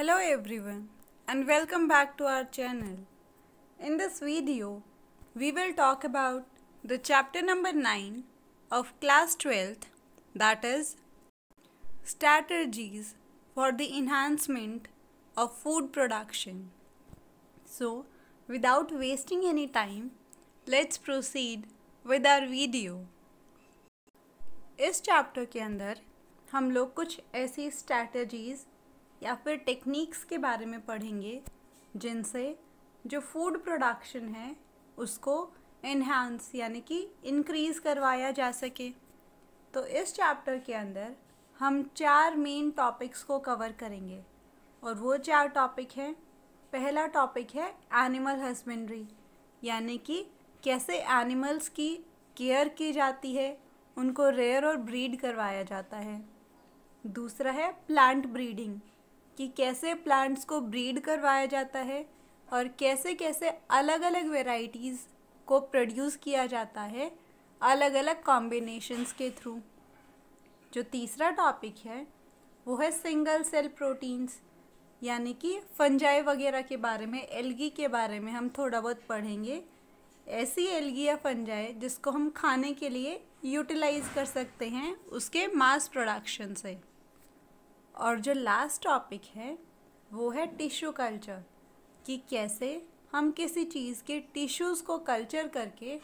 Hello everyone and welcome back to our channel. In this video, we will talk about the chapter number 9 of class 12th that is strategies for the enhancement of food production. So, without wasting any time, let's proceed with our video. इस chapter के अंदर हम लोग कुछ ऐसी strategies या फिर techniques के बारे में पढ़ेंगे जिनसे जो फूड प्रोडक्शन है उसको इन्हांस यानी कि इनक्रीज़ करवाया जा सके तो इस चैप्टर के अंदर हम चार मेन टॉपिक्स को कवर करेंगे और वो चार टॉपिक हैं पहला टॉपिक है एनिमल हस्बेंड्री यानी कि कैसे एनिमल्स की केयर की जाती है उनको रेयर और ब्रीड करवाया जाता है दूसरा है प्लांट ब्रीडिंग कि कैसे प्लांट्स को ब्रीड करवाया जाता है और कैसे कैसे अलग अलग वेराइटीज़ को प्रोड्यूस किया जाता है अलग अलग कॉम्बिनेशंस के थ्रू जो तीसरा टॉपिक है वो है सिंगल सेल प्रोटीन्स यानी कि फंजाई वगैरह के बारे में एलगी के बारे में हम थोड़ा बहुत पढ़ेंगे ऐसी एलगी या फंजाई जिसको हम खाने के लिए यूटिलाइज़ कर सकते हैं उसके मास प्रोडक्शन से और जो लास्ट टॉपिक है वो है टिश्यू कल्चर कि कैसे हम किसी चीज़ के टिश्यूज़ को कल्चर करके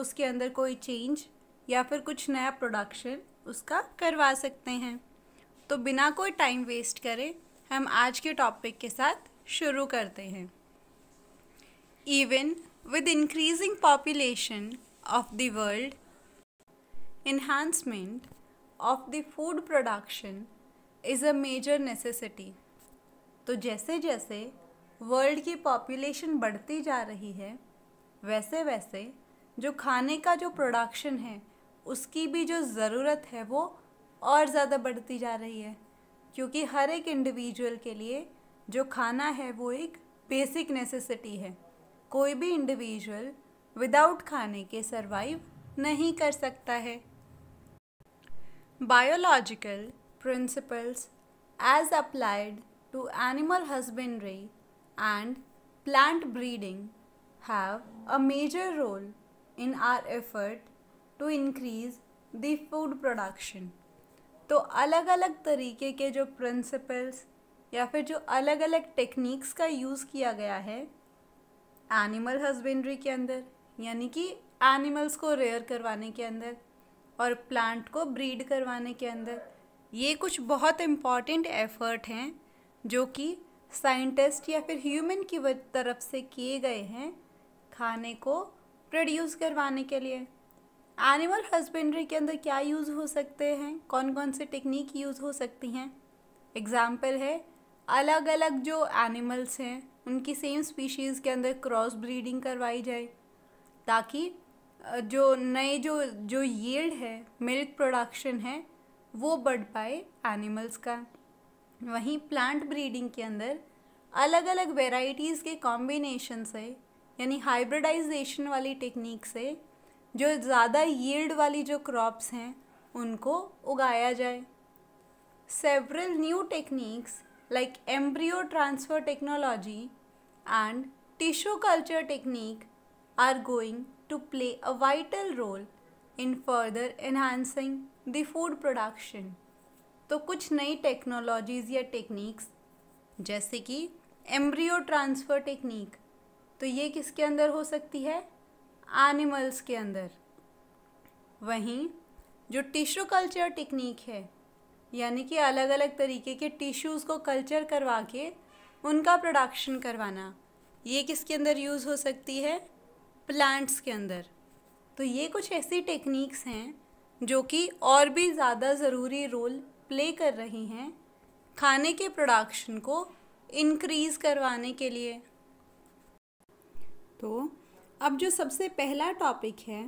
उसके अंदर कोई चेंज या फिर कुछ नया प्रोडक्शन उसका करवा सकते हैं तो बिना कोई टाइम वेस्ट करे हम आज के टॉपिक के साथ शुरू करते हैं even with increasing population of the world enhancement of the food production is a major necessity तो जैसे जैसे वर्ल्ड की पॉपुलेशन बढ़ती जा रही है वैसे वैसे जो खाने का जो प्रोडक्शन है उसकी भी जो ज़रूरत है वो और ज़्यादा बढ़ती जा रही है क्योंकि हर एक इंडिविजुअल के लिए जो खाना है वो एक बेसिक नेसेसिटी है कोई भी इंडिविजुअल विदाउट खाने के सर्वाइव नहीं कर सकता है biological principles as applied to animal husbandry and plant breeding have a major role in our effort to increase the food production. तो अलग अलग तरीके के जो principles या फिर जो अलग अलग techniques का use किया गया है animal husbandry के अंदर यानी कि animals को rear करवाने के अंदर और प्लांट को ब्रीड करवाने के अंदर ये कुछ बहुत इम्पॉर्टेंट एफ़र्ट हैं जो कि साइंटिस्ट या फिर ह्यूमन की तरफ से किए गए हैं खाने को प्रोड्यूस करवाने के लिए एनिमल हस्बेंड्री के अंदर क्या यूज़ हो सकते हैं कौन कौन से टेक्निक यूज़ हो सकती हैं एग्ज़ाम्पल है अलग अलग जो एनिमल्स हैं उनकी सेम स्पीशीज़ के अंदर क्रॉस ब्रीडिंग करवाई जाए ताकि जो नए जो जो यील्ड है मिल्क प्रोडक्शन है वो बढ़ पाए एनिमल्स का वहीं प्लांट ब्रीडिंग के अंदर अलग अलग वेराइटीज़ के कॉम्बिनेशन से यानी हाइब्रिडाइजेशन वाली टेक्निक से जो ज़्यादा यील्ड वाली जो क्रॉप्स हैं उनको उगाया जाए several new techniques like embryo transfer technology and tissue culture technique are going to play a vital role in further enhancing the food production तो कुछ नई टेक्नोलॉजीज़ या टेक्निक्स जैसे कि एम्ब्रियो ट्रांसफ़र टेक्निक तो ये किसके अंदर हो सकती है एनिमल्स के अंदर वहीं जो टिश्यू कल्चर टेक्निक है यानी कि अलग अलग तरीके के टिश्यूज़ को कल्चर करवा के उनका प्रोडक्शन करवाना ये किसके अंदर यूज़ हो सकती है प्लांट्स के अंदर तो ये कुछ ऐसी टेक्निक्स हैं जो कि और भी ज़्यादा ज़रूरी रोल प्ले कर रही हैं खाने के प्रोडक्शन को इनक्रीज़ करवाने के लिए तो अब जो सबसे पहला टॉपिक है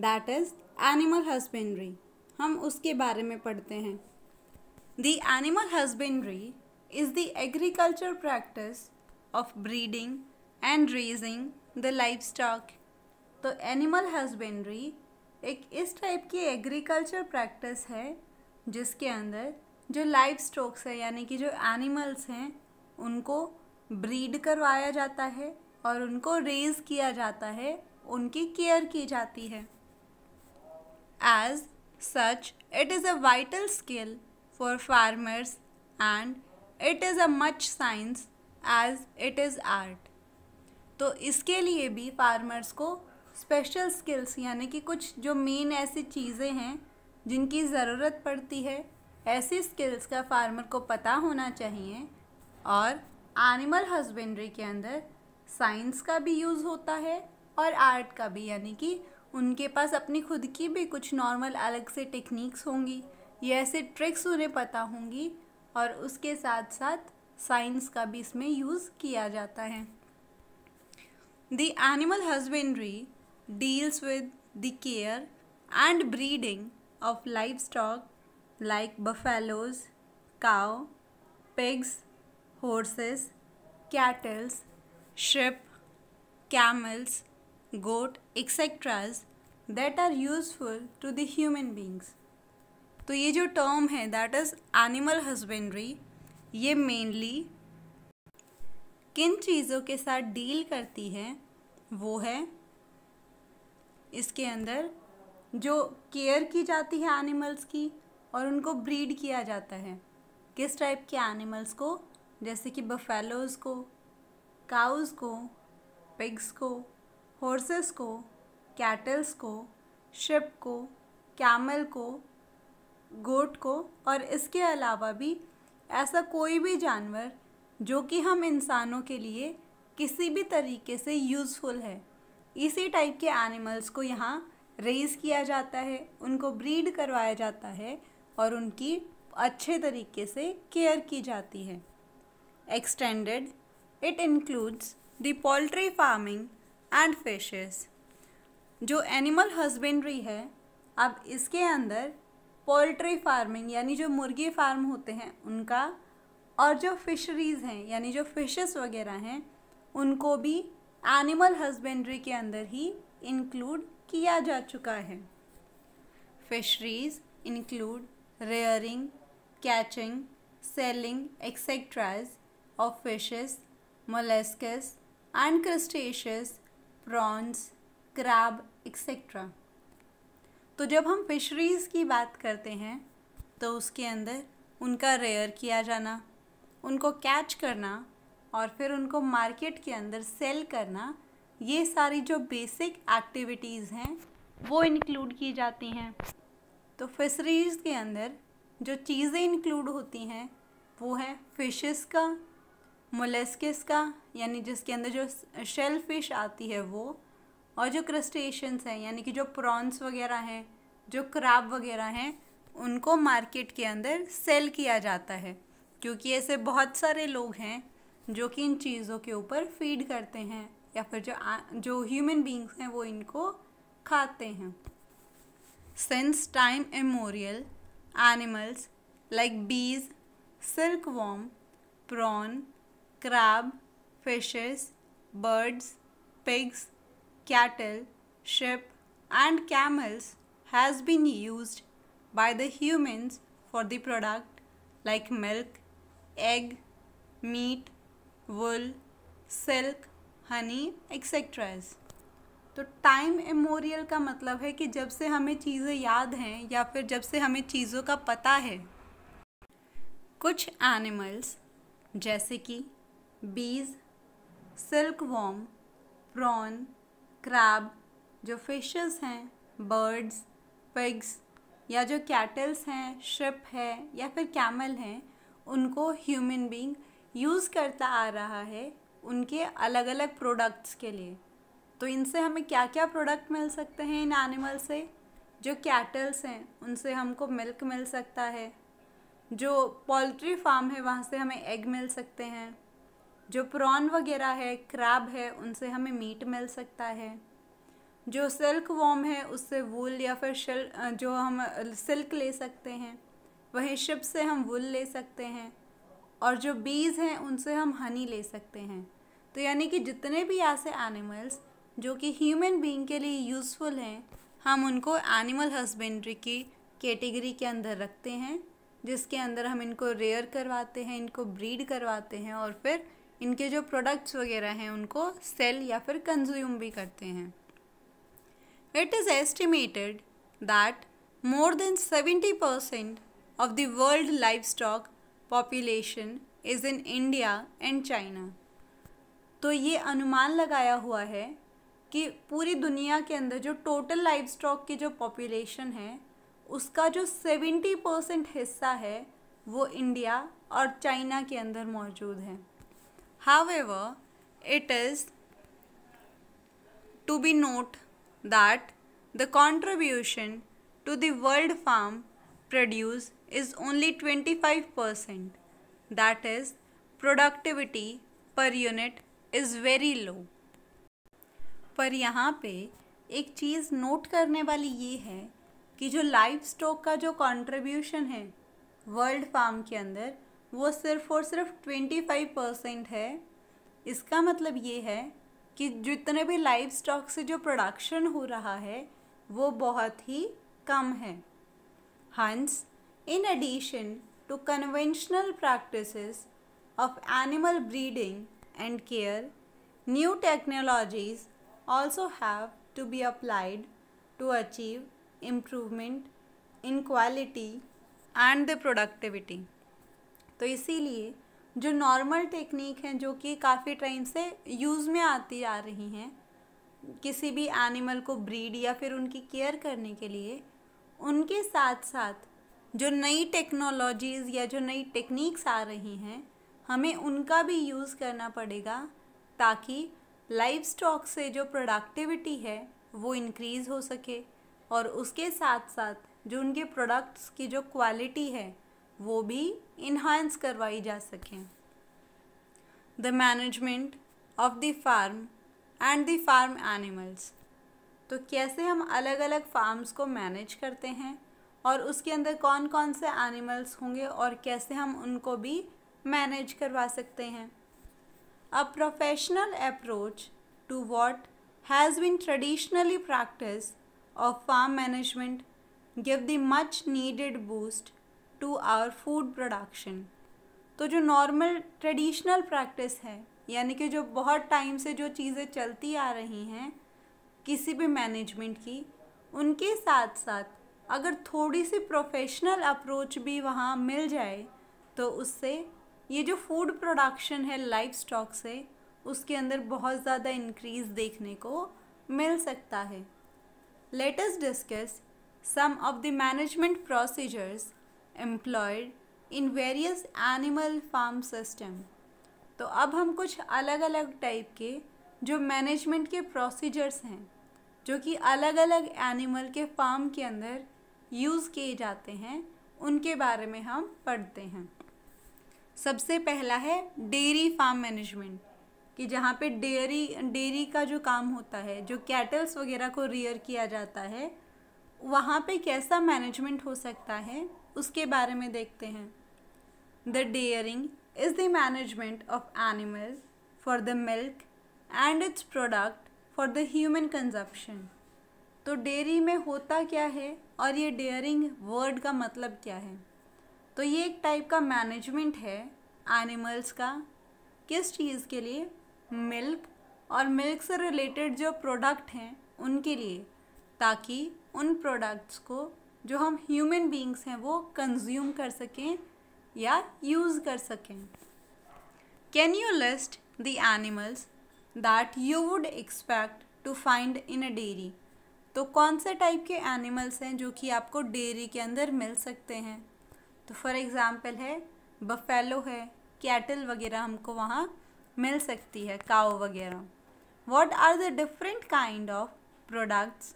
दैट इज़ एनिमल हस्बेंड्री हम उसके बारे में पढ़ते हैं the animal husbandry is the agriculture practice of breeding and raising the livestock तो एनिमल हस्बेंड्री एक इस टाइप की एग्रीकल्चर प्रैक्टिस है जिसके अंदर जो लाइव स्टॉक्स है यानी कि जो एनिमल्स हैं उनको ब्रीड करवाया जाता है और उनको रेज किया जाता है उनकी केयर की जाती है as such it is a vital skill for farmers and it is a much science as it is art तो इसके लिए भी फार्मर्स को स्पेशल स्किल्स यानी कि कुछ जो मेन ऐसी चीज़ें हैं जिनकी ज़रूरत पड़ती है ऐसी स्किल्स का फार्मर को पता होना चाहिए और एनिमल हस्बेंड्री के अंदर साइंस का भी यूज़ होता है और आर्ट का भी यानी कि उनके पास अपनी खुद की भी कुछ नॉर्मल अलग से टेक्निक्स होंगी ये ऐसे ट्रिक्स उन्हें पता होंगी और उसके साथ साथ साइंस का भी इसमें यूज़ किया जाता है the animal husbandry deals with the care and breeding of livestock like buffaloes, cow, pigs, horses, cattle, sheep, camels, goat, etc. that are useful to the human beings. तो ये जो टर्म है दैट इज़ एनिमल हस्बेंड्री ये mainly किन चीज़ों के साथ deal करती है वो है इसके अंदर जो केयर की जाती है एनिमल्स की और उनको ब्रीड किया जाता है किस टाइप के एनिमल्स को जैसे कि बफेलोज़ को काउज़ को पिग्स को हॉर्सेस को कैटल्स को शिप को कैमल को गोट को और इसके अलावा भी ऐसा कोई भी जानवर जो कि हम इंसानों के लिए किसी भी तरीके से यूज़फुल है इसी टाइप के एनिमल्स को यहाँ रेज किया जाता है उनको ब्रीड करवाया जाता है और उनकी अच्छे तरीके से केयर की जाती है extended it includes the poultry farming and fishes जो एनिमल हस्बेंड्री है अब इसके अंदर पोल्ट्री फार्मिंग यानी जो मुर्गी फार्म होते हैं उनका और जो फिशरीज़ हैं यानी जो फिशेस वगैरह हैं उनको भी एनिमल हस्बेंड्री के अंदर ही इंक्लूड किया जा चुका है fisheries include rearing catching selling etcetera of fishes molluscs and crustaceans prawns crab etcetera तो जब हम फिशरीज़ की बात करते हैं तो उसके अंदर उनका रेयर किया जाना उनको कैच करना और फिर उनको मार्केट के अंदर सेल करना ये सारी जो बेसिक एक्टिविटीज़ हैं वो इंक्लूड की जाती हैं तो फिशरीज़ के अंदर जो चीज़ें इंक्लूड होती हैं वो है फिशेस का मोलेस्किस का यानी जिसके अंदर जो शेल फिश आती है वो और जो क्रस्टेशंस हैं यानी कि जो प्रॉन्स वगैरह हैं जो क्राब वगैरह हैं उनको मार्केट के अंदर सेल किया जाता है क्योंकि ऐसे बहुत सारे लोग हैं जो कि इन चीज़ों के ऊपर फीड करते हैं या फिर जो जो ह्यूमन बींग्स हैं वो इनको खाते हैं since time immemorial animals like bees silk worm prawn crab fishes birds pigs cattle sheep and camels has been use by the humans for the product like milk egg meat wool silk honey etcetera तो time immemorial का मतलब है कि जब से हमें चीज़ें याद हैं या फिर जब से हमें चीज़ों का पता है कुछ एनिमल्स जैसे कि bees silk worm prawn crab जो फिशेस हैं बर्ड्स पिग्स या जो कैटल्स हैं शिप है या फिर कैमल हैं उनको ह्यूमन बींग यूज़ करता आ रहा है उनके अलग अलग प्रोडक्ट्स के लिए तो इनसे हमें क्या क्या प्रोडक्ट मिल सकते हैं इन एनिमल से जो कैटल्स हैं उनसे हमको मिल्क मिल सकता है जो पोल्ट्री फार्म है वहाँ से हमें एग मिल सकते हैं जो प्रॉन वगैरह है क्रैब है उनसे हमें मीट मिल सकता है जो सिल्क वॉम है उससे वूल या फिर शिल जो हम सिल्क ले सकते हैं वहीं शिप से हम वूल ले सकते हैं और जो बीज हैं उनसे हम हनी ले सकते हैं तो यानी कि जितने भी ऐसे एनिमल्स जो कि ह्यूमन बीइंग के लिए यूज़फुल हैं हम उनको एनिमल हस्बेंड्री की कैटेगरी के अंदर रखते हैं जिसके अंदर हम इनको रेयर करवाते हैं इनको ब्रीड करवाते हैं और फिर इनके जो प्रोडक्ट्स वगैरह हैं उनको सेल या फिर कंज्यूम भी करते हैं it is estimated that more than seventy percent of the world livestock population is in India and China तो ये अनुमान लगाया हुआ है कि पूरी दुनिया के अंदर जो टोटल लाइव स्टॉक की जो पॉपुलेशन है उसका जो सेवेंटी परसेंट हिस्सा है वो इंडिया और चाइना के अंदर मौजूद है however it is to be noted that the contribution to world world प्रोड्यूस is only 25%. That is, productivity per unit is very low. पर यहाँ पे एक चीज़ नोट करने वाली ये है कि जो लाइव स्टॉक का जो कंट्रीब्यूशन है वर्ल्ड फार्म के अंदर वो सिर्फ और सिर्फ ट्वेंटी फाइव परसेंट है इसका मतलब ये है कि जितने भी लाइव स्टॉक से जो प्रोडक्शन हो रहा है वो बहुत ही कम है हंस In addition to conventional practices of animal breeding and care, new technologies also have to be applied to achieve improvement in quality and the productivity. तो इसीलिए जो नॉर्मल टेक्निक हैं जो कि काफ़ी टाइम से यूज़ में आती आ रही हैं किसी भी एनिमल को ब्रीड या फिर उनकी केयर करने के लिए उनके साथ साथ जो नई टेक्नोलॉजीज़ या जो नई टेक्निक्स आ रही हैं हमें उनका भी यूज़ करना पड़ेगा ताकि लाइव स्टॉक से जो प्रोडक्टिविटी है वो इनक्रीज़ हो सके और उसके साथ साथ जो उनके प्रोडक्ट्स की जो क्वालिटी है वो भी इन्हांस करवाई जा सके the management of the farm and the farm animals तो कैसे हम अलग अलग फार्म्स को मैनेज करते हैं और उसके अंदर कौन कौन से एनिमल्स होंगे और कैसे हम उनको भी मैनेज करवा सकते हैं a professional approach to what has been traditionally practice of farm management give the much needed boost to our food production तो जो नॉर्मल ट्रेडिशनल प्रैक्टिस है यानी कि जो बहुत टाइम से जो चीज़ें चलती आ रही हैं किसी भी मैनेजमेंट की उनके साथ साथ अगर थोड़ी सी प्रोफेशनल अप्रोच भी वहाँ मिल जाए तो उससे ये जो फूड प्रोडक्शन है लाइफ स्टॉक से उसके अंदर बहुत ज़्यादा इंक्रीज देखने को मिल सकता है let us discuss some of the management procedures employed in various animal farm system तो अब हम कुछ अलग अलग टाइप के जो मैनेजमेंट के प्रोसीजर्स हैं जो कि अलग अलग एनिमल के फार्म के अंदर यूज़ किए जाते हैं उनके बारे में हम पढ़ते हैं सबसे पहला है डेयरी फार्म मैनेजमेंट कि जहाँ पे डेयरी डेयरी का जो काम होता है जो कैटल्स वगैरह को रियर किया जाता है वहाँ पे कैसा मैनेजमेंट हो सकता है उसके बारे में देखते हैं the dairying is the management of animal for the milk and its product for the human consumption तो डेयरी में होता क्या है और ये डेयरिंग वर्ड का मतलब क्या है तो ये एक टाइप का मैनेजमेंट है एनिमल्स का किस चीज़ के लिए मिल्क और मिल्क से रिलेटेड जो प्रोडक्ट हैं उनके लिए ताकि उन प्रोडक्ट्स को जो हम ह्यूमन बींग्स हैं वो कंज्यूम कर सकें या यूज़ कर सकें can you list the animals that you would expect to find in a dairy तो कौन से टाइप के एनिमल्स हैं जो कि आपको डेयरी के अंदर मिल सकते हैं तो फॉर एग्ज़ाम्पल है बफेलो है कैटल वगैरह हमको वहाँ मिल सकती है काओ वगैरह what are the different kind of products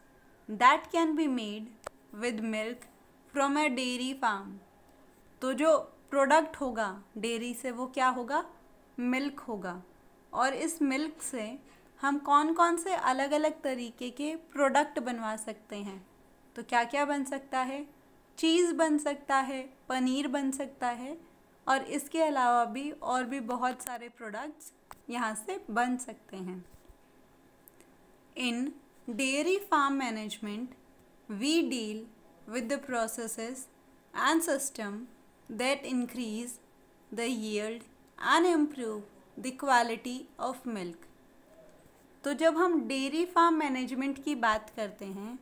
that can be made with milk from a dairy farm तो जो प्रोडक्ट होगा डेयरी से वो क्या होगा मिल्क होगा और इस मिल्क से हम कौन कौन से अलग अलग तरीके के प्रोडक्ट बनवा सकते हैं तो क्या क्या बन सकता है चीज़ बन सकता है पनीर बन सकता है और इसके अलावा भी और भी बहुत सारे प्रोडक्ट्स यहाँ से बन सकते हैं in dairy farm management we deal with the process and system that increase the yield and improve the quality of milk तो जब हम डेयरी फार्म मैनेजमेंट की बात करते हैं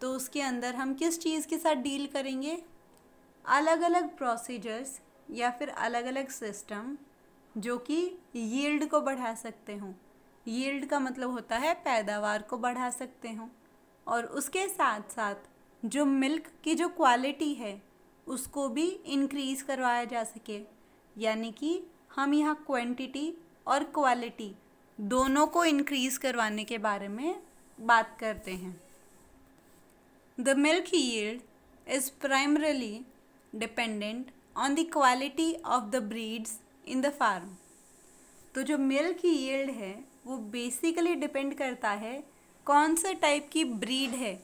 तो उसके अंदर हम किस चीज़ के साथ डील करेंगे अलग अलग प्रोसीजर्स या फिर अलग अलग सिस्टम जो कि यील्ड को बढ़ा सकते हों यील्ड का मतलब होता है पैदावार को बढ़ा सकते हों और उसके साथ साथ जो मिल्क की जो क्वालिटी है उसको भी इंक्रीज़ करवाया जा सके यानी कि हम यहाँ क्वांटिटी और क्वालिटी दोनों को इनक्रीज़ करवाने के बारे में बात करते हैं the milk yield is primarily dependent on the quality of the breeds in the farm तो जो मिल्क यील्ड है वो बेसिकली डिपेंड करता है कौन से टाइप की ब्रीड है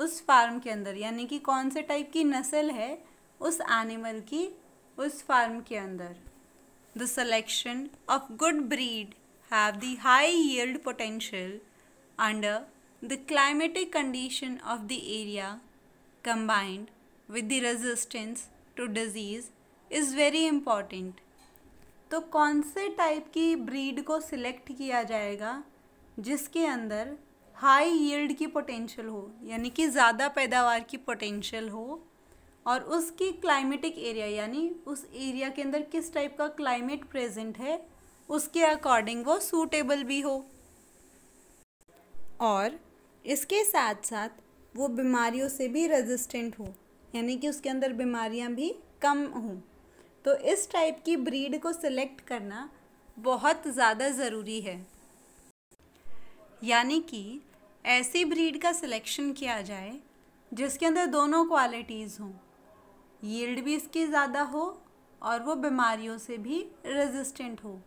उस फार्म के अंदर यानी कि कौन से टाइप की नस्ल है उस एनिमल की उस फार्म के अंदर the selection of good breed have the high yield potential under the climatic condition of the area combined with the resistance to disease is very important. तो कौन से टाइप की ब्रीड को सिलेक्ट किया जाएगा जिसके अंदर हाई यील्ड की पोटेंशियल हो यानी कि ज़्यादा पैदावार की पोटेंशियल हो और उसकी क्लाइमेटिक एरिया यानी उस एरिया के अंदर किस टाइप का क्लाइमेट प्रेजेंट है उसके अकॉर्डिंग वो सूटेबल भी हो और इसके साथ साथ वो बीमारियों से भी रेजिस्टेंट हो यानी कि उसके अंदर बीमारियां भी कम हों तो इस टाइप की ब्रीड को सिलेक्ट करना बहुत ज़्यादा ज़रूरी है यानी कि ऐसी ब्रीड का सिलेक्शन किया जाए जिसके अंदर दोनों क्वालिटीज़ हों यील्ड भी इसकी ज़्यादा हो और वो बीमारियों से भी रेजिस्टेंट हो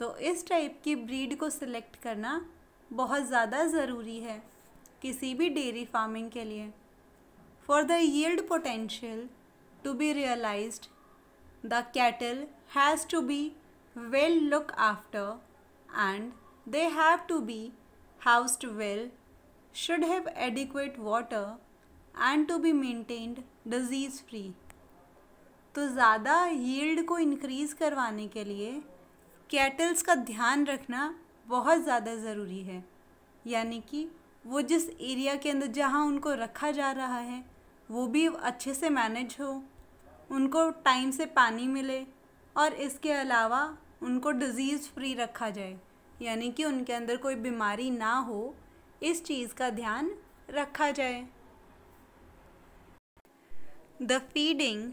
तो इस टाइप की ब्रीड को सिलेक्ट करना बहुत ज़्यादा ज़रूरी है किसी भी डेयरी फार्मिंग के लिए for the yield potential to be realise the cattle has to be well look after and they have to be housed well should have adequate water and to be maintained disease free तो ज़्यादा yield को increase करवाने के लिए kettles का ध्यान रखना बहुत ज़्यादा ज़रूरी है यानी कि वो जिस एरिया के अंदर जहाँ उनको रखा जा रहा है वो भी अच्छे से मैनेज हो उनको टाइम से पानी मिले और इसके अलावा उनको डिज़ीज़ फ्री रखा जाए यानी कि उनके अंदर कोई बीमारी ना हो इस चीज़ का ध्यान रखा जाए the feeding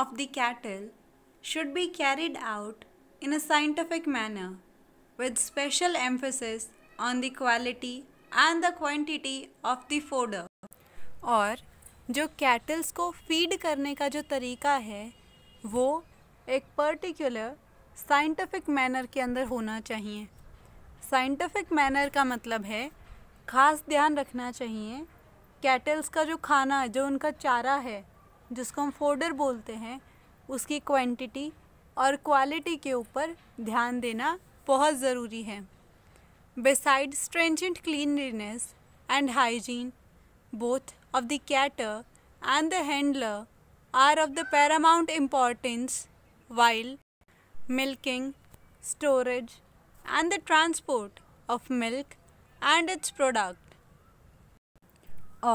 of the cattle should be carried out in a scientific manner with special emphasis on the quality and the quantity of the fodder. और जो कैटल्स को फीड करने का जो तरीका है वो एक पर्टिकुलर साइंटिफिक मैनर के अंदर होना चाहिए साइंटिफिक मैनर का मतलब है ख़ास ध्यान रखना चाहिए कैटल्स का जो खाना जो उनका चारा है जिसको हम फोडर बोलते हैं उसकी क्वांटिटी और क्वालिटी के ऊपर ध्यान देना बहुत ज़रूरी है beside stringent cleanliness and hygiene both of the cattle and the handler are of the paramount importance while milking storage and the transport of milk and its product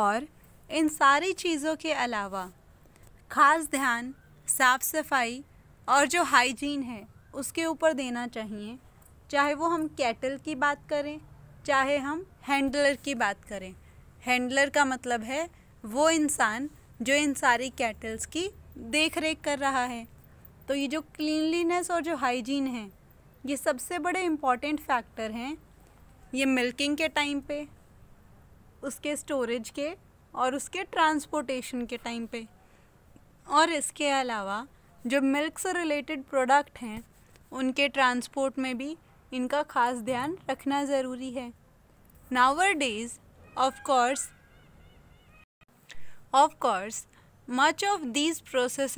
और इन सारी चीज़ों के अलावा ख़ास ध्यान साफ़ सफाई और जो हाइजीन है उसके ऊपर देना चाहिए चाहे वो हम कैटल की बात करें चाहे हम हैंडलर की बात करें हैंडलर का मतलब है वो इंसान जो इन सारी कैटल्स की देख रेख कर रहा है तो ये जो क्लीनलीनेस और जो हाइजीन है ये सबसे बड़े इम्पॉर्टेंट फैक्टर हैं ये मिल्किंग के टाइम पे उसके स्टोरेज के और उसके ट्रांसपोर्टेशन के टाइम पे और इसके अलावा जो मिल्क से रिलेटेड प्रोडक्ट हैं उनके ट्रांसपोर्ट में भी इनका ख़ास ध्यान रखना ज़रूरी है nowadays of course of course much of these process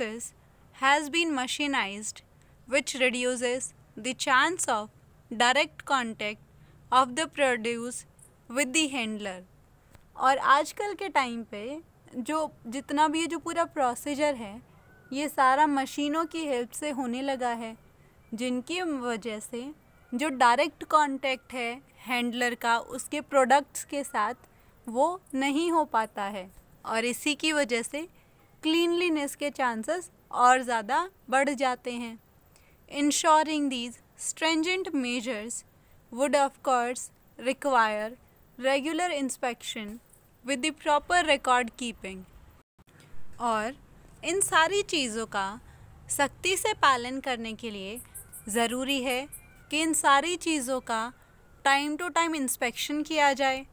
has been mechanise which reduce the chance of direct contact of the produce with the handler और आजकल के टाइम पे जो जितना भी ये जो पूरा प्रोसीजर है ये सारा मशीनों की हेल्प से होने लगा है जिनकी वजह से जो डायरेक्ट कांटेक्ट है हैंडलर का उसके प्रोडक्ट्स के साथ वो नहीं हो पाता है और इसी की वजह से क्लीनलीनेस के चांसेस और ज़्यादा बढ़ जाते हैं ensuring these stringent measures would of course require regular inspection with the proper record keeping और इन सारी चीज़ों का सख्ती से पालन करने के लिए ज़रूरी है कि इन सारी चीज़ों का टाइम टू टाइम इंस्पेक्शन किया जाए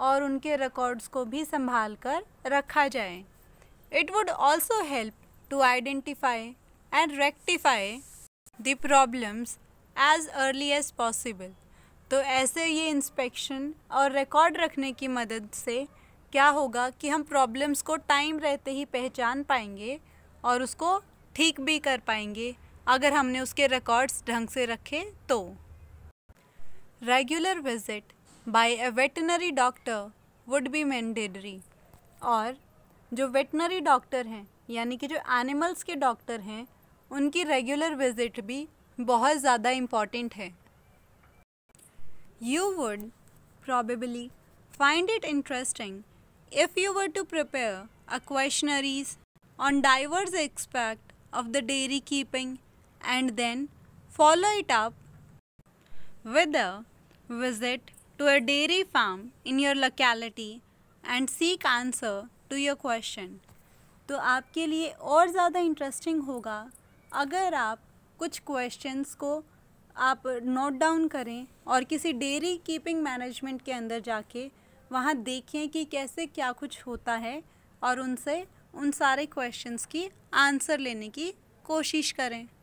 और उनके रिकॉर्ड्स को भी संभाल कर रखा जाए it would also help to identify and rectify the problems as early as possible तो ऐसे ये इंस्पेक्शन और रिकॉर्ड रखने की मदद से क्या होगा कि हम प्रॉब्लम्स को टाइम रहते ही पहचान पाएंगे और उसको ठीक भी कर पाएंगे अगर हमने उसके रिकॉर्ड्स ढंग से रखे तो regular visit by a veterinary doctor would be mandatory और जो वेटनरी डॉक्टर हैं यानी कि जो एनिमल्स के डॉक्टर हैं उनकी रेगुलर विजिट भी बहुत ज़्यादा इम्पॉर्टेंट है you would probably find it interesting If you were to prepare a questionnaires on diverse aspect of the dairy keeping and then follow it up with a visit to a dairy farm in your locality and seek answer to your question तो आपके लिए और ज़्यादा interesting होगा अगर आप कुछ questions को आप नोट डाउन करें और किसी डेयरी कीपिंग मैनेजमेंट के अंदर जाके वहाँ देखें कि कैसे क्या कुछ होता है और उनसे उन सारे क्वेश्चंस की आंसर लेने की कोशिश करें